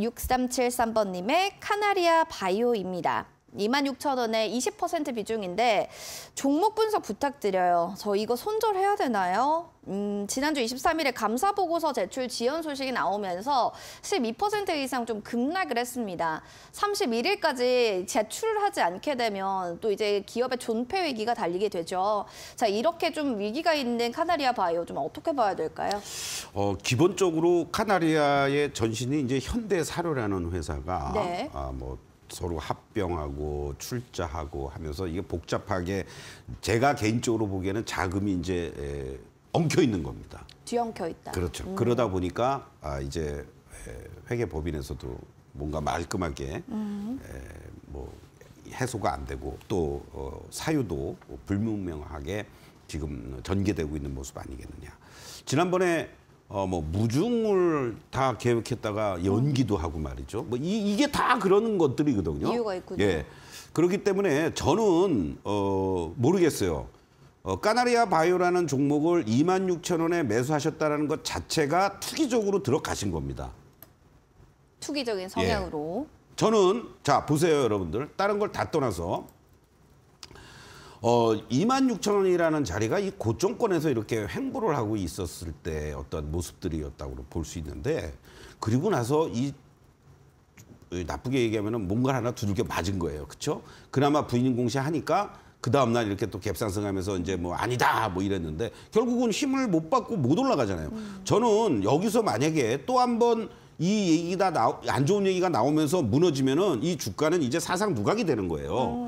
6373번님의 카나리아 바이오입니다. 2 6 0 0원에20% 비중인데 종목 분석 부탁드려요. 저 이거 손절해야 되나요? 음, 지난주 23일에 감사보고서 제출 지연 소식이 나오면서 12% 이상 좀 급락을 했습니다. 31일까지 제출하지 않게 되면 또 이제 기업의 존폐 위기가 달리게 되죠. 자, 이렇게 좀 위기가 있는 카나리아 바이오 좀 어떻게 봐야 될까요? 어, 기본적으로 카나리아의 전신이 이제 현대사료라는 회사가 네. 아, 뭐 서로 합병하고 출자하고 하면서 이게 복잡하게 제가 개인적으로 보기에는 자금이 이제 엉켜 있는 겁니다. 뒤엉켜 있다. 그렇죠. 음. 그러다 보니까 아 이제 회계 법인에서도 뭔가 말끔하게 음. 에, 뭐 해소가 안 되고 또 어, 사유도 불분명하게 지금 전개되고 있는 모습 아니겠느냐. 지난번에 어, 뭐 무중을 다 계획했다가 연기도 하고 말이죠. 뭐 이, 이게 다 그런 것들이거든요. 이유가 있군요. 예. 그렇기 때문에 저는 어, 모르겠어요. 어, 까나리아 바이오라는 종목을 2만 6천 원에 매수하셨다는 것 자체가 투기적으로 들어가신 겁니다. 투기적인 성향으로. 예. 저는 자 보세요 여러분들 다른 걸 다 떠나서 어, 2만 6천 원이라는 자리가 이고점권에서 이렇게 횡보를 하고 있었을 때 어떤 모습들이었다고 볼 수 있는데 그리고 나서 이 나쁘게 얘기하면 뭔가 하나 두들겨 맞은 거예요. 그렇죠? 그나마 부인 공시 하니까 그 다음날 이렇게 또 갭상승하면서 이제 뭐 아니다 뭐 이랬는데 결국은 힘을 못 받고 못 올라가잖아요. 음. 저는 여기서 만약에 또 한 번 이 얘기가 나, 안 좋은 얘기가 나오면서 무너지면은 이 주가는 이제 사상 누각이 되는 거예요. 음.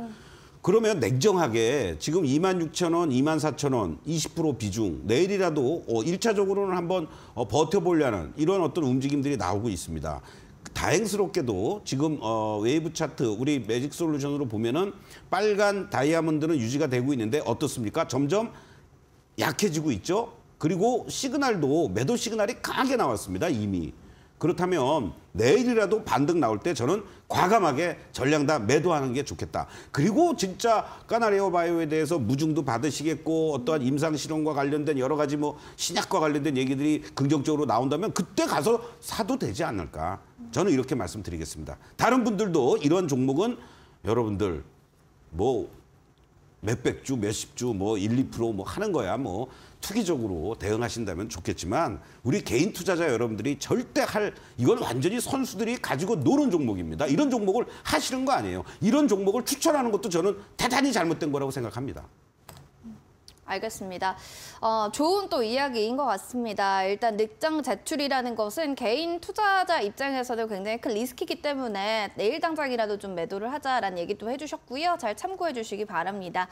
그러면 냉정하게 지금 2만 6천 원, 2만 4천 원, 20% 비중 내일이라도 어, 1차적으로는 한번 어, 버텨보려는 이런 어떤 움직임들이 나오고 있습니다. 다행스럽게도 지금 어, 웨이브 차트 우리 매직 솔루션으로 보면은 빨간 다이아몬드는 유지가 되고 있는데 어떻습니까? 점점 약해지고 있죠. 그리고 시그널도 매도 시그널이 강하게 나왔습니다. 이미. 그렇다면 내일이라도 반등 나올 때 저는 과감하게 전량 다 매도하는 게 좋겠다. 그리고 진짜 까나리오 바이오에 대해서 무중도 받으시겠고 어떠한 임상 실험과 관련된 여러 가지 뭐 신약과 관련된 얘기들이 긍정적으로 나온다면 그때 가서 사도 되지 않을까. 저는 이렇게 말씀드리겠습니다. 다른 분들도 이런 종목은 여러분들 뭐 몇백 주, 몇십 주, 뭐 1, 2%, 뭐 하는 거야, 뭐 투기적으로 대응하신다면 좋겠지만 우리 개인 투자자 여러분들이 절대 할 이건 완전히 선수들이 가지고 노는 종목입니다. 이런 종목을 하시는 거 아니에요. 이런 종목을 추천하는 것도 저는 대단히 잘못된 거라고 생각합니다. 알겠습니다. 어, 좋은 또 이야기인 것 같습니다. 일단 늑장 제출이라는 것은 개인 투자자 입장에서도 굉장히 큰 리스키이기 때문에 내일 당장이라도 좀 매도를 하자라는 얘기도 해주셨고요. 잘 참고해 주시기 바랍니다.